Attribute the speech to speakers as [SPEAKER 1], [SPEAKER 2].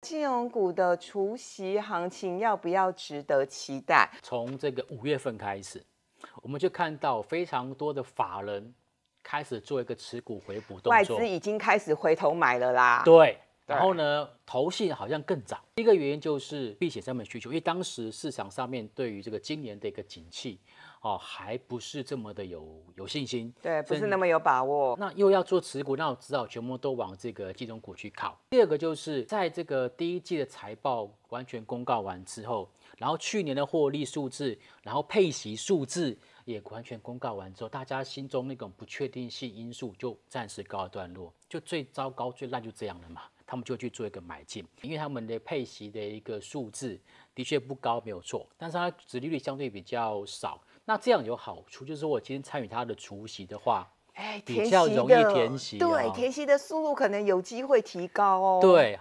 [SPEAKER 1] 金融股的除夕行情要不要值得期待？从这个五月份开始，我们就看到非常多的法人开始做一个持股回补动作，外资已
[SPEAKER 2] 经开始回头买了啦。对。
[SPEAKER 1] 然后呢，投信好像更早，一个原因就是避险上面需求，因为当时市场上面对于这个今年的一个景气，哦，还不是这么的有有信心，对，不是那么有把握。那又要做持股，那我只好全部都往这个集中股去靠。第二个就是在这个第一季的财报完全公告完之后，然后去年的获利数字，然后配息数字也完全公告完之后，大家心中那种不确定性因素就暂时告一段落，就最糟糕、最烂就这样了嘛。他们就去做一个买进，因为他们的配息的一个数字的确不高，没有错。但是它殖利率相对比较少，那这样有好处，就是我今天参与它的除息的话，哎，比较容易填息，对，填
[SPEAKER 2] 息的速度可能有机会提高哦。对。